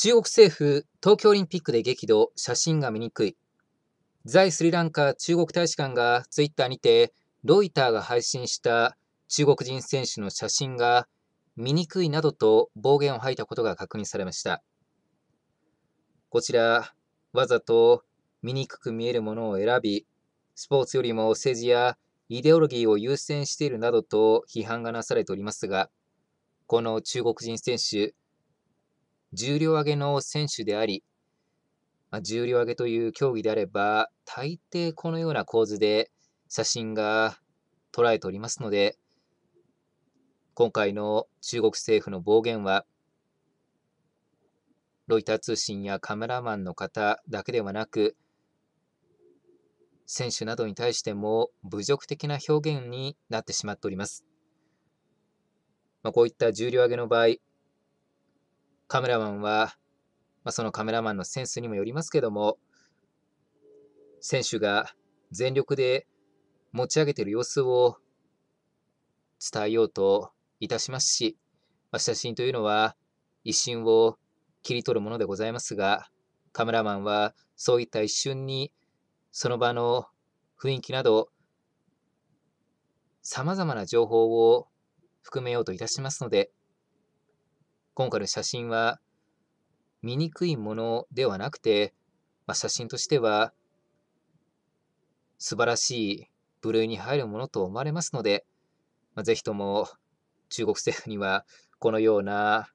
中国政府、東京オリンピックで激怒、写真が見にくい。在スリランカ中国大使館がツイッターにて、ロイターが配信した中国人選手の写真が見にくいなどと暴言を吐いたことが確認されました。こちら、わざと見にくく見えるものを選び、スポーツよりも政治やイデオロギーを優先しているなどと批判がなされておりますが、この中国人選手、重量挙げの選手であり、まあ、重量挙げという競技であれば、大抵このような構図で写真が捉えておりますので、今回の中国政府の暴言は、ロイター通信やカメラマンの方だけではなく、選手などに対しても侮辱的な表現になってしまっております。まあ、こういった重量挙げの場合、カメラマンは、まあ、そのカメラマンのセンスにもよりますけども、選手が全力で持ち上げている様子を伝えようといたしますし、まあ、写真というのは一瞬を切り取るものでございますが、カメラマンはそういった一瞬にその場の雰囲気など、さまざまな情報を含めようといたしますので、今回の写真は、醜いものではなくて、まあ、写真としては、素晴らしい部類に入るものと思われますので、まあ、ぜひとも中国政府にはこのような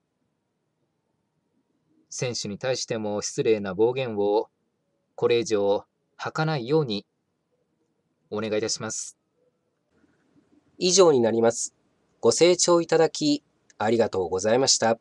選手に対しても失礼な暴言をこれ以上吐かないようにお願いいたします。以上になります。ご清聴いただきありがとうございました。